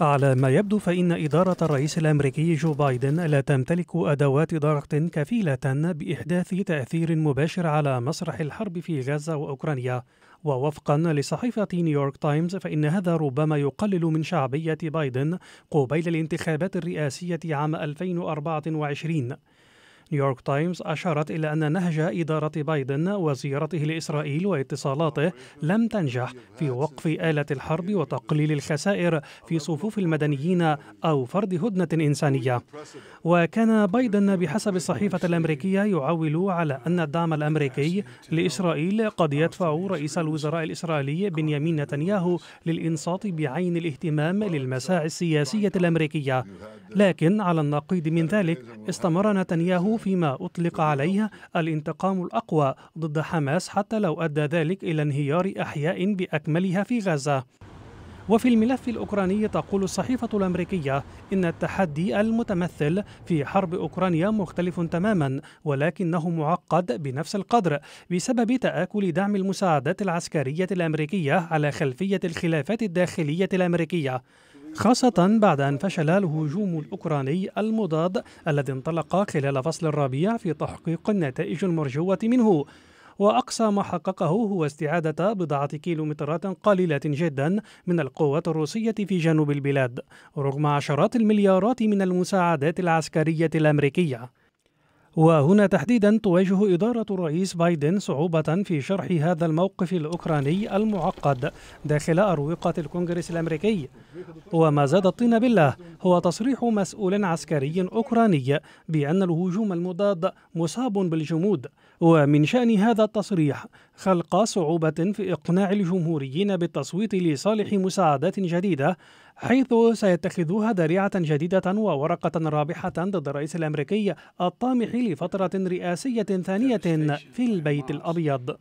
على ما يبدو فإن إدارة الرئيس الأمريكي جو بايدن لا تمتلك أدوات ضغط كفيلة بإحداث تأثير مباشر على مسرح الحرب في غزة وأوكرانيا ووفقا لصحيفة نيويورك تايمز فإن هذا ربما يقلل من شعبية بايدن قبيل الانتخابات الرئاسية عام 2024 نيويورك تايمز أشارت إلى أن نهج إدارة بايدن وزيارته لإسرائيل واتصالاته لم تنجح في وقف آلة الحرب وتقليل الخسائر في صفوف المدنيين أو فرض هدنة إنسانية وكان بايدن بحسب الصحيفة الأمريكية يعول على أن الدعم الأمريكي لإسرائيل قد يدفع رئيس الوزراء الإسرائيلي بنيامين نتنياهو للإنصات بعين الاهتمام للمساعي السياسية الأمريكية لكن على النقيض من ذلك استمر نتنياهو فيما أطلق عليها الانتقام الأقوى ضد حماس حتى لو أدى ذلك إلى انهيار أحياء بأكملها في غزة وفي الملف الأوكراني تقول الصحيفة الأمريكية إن التحدي المتمثل في حرب أوكرانيا مختلف تماما ولكنه معقد بنفس القدر بسبب تآكل دعم المساعدات العسكرية الأمريكية على خلفية الخلافات الداخلية الأمريكية خاصة بعد أن فشل الهجوم الأوكراني المضاد الذي انطلق خلال فصل الربيع في تحقيق النتائج المرجوة منه وأقصى ما حققه هو استعادة بضعة كيلومترات قليلة جدا من القوات الروسية في جنوب البلاد رغم عشرات المليارات من المساعدات العسكرية الأمريكية وهنا تحديدا تواجه إدارة الرئيس بايدن صعوبة في شرح هذا الموقف الأوكراني المعقد داخل أروقة الكونغرس الأمريكي وما زاد الطين بالله هو تصريح مسؤول عسكري أوكراني بأن الهجوم المضاد مصاب بالجمود ومن شأن هذا التصريح خلق صعوبة في إقناع الجمهوريين بالتصويت لصالح مساعدات جديدة حيث سيتخذوها ذريعة جديدة وورقة رابحة ضد الرئيس الأمريكي الطامح لفترة رئاسية ثانية في البيت الأبيض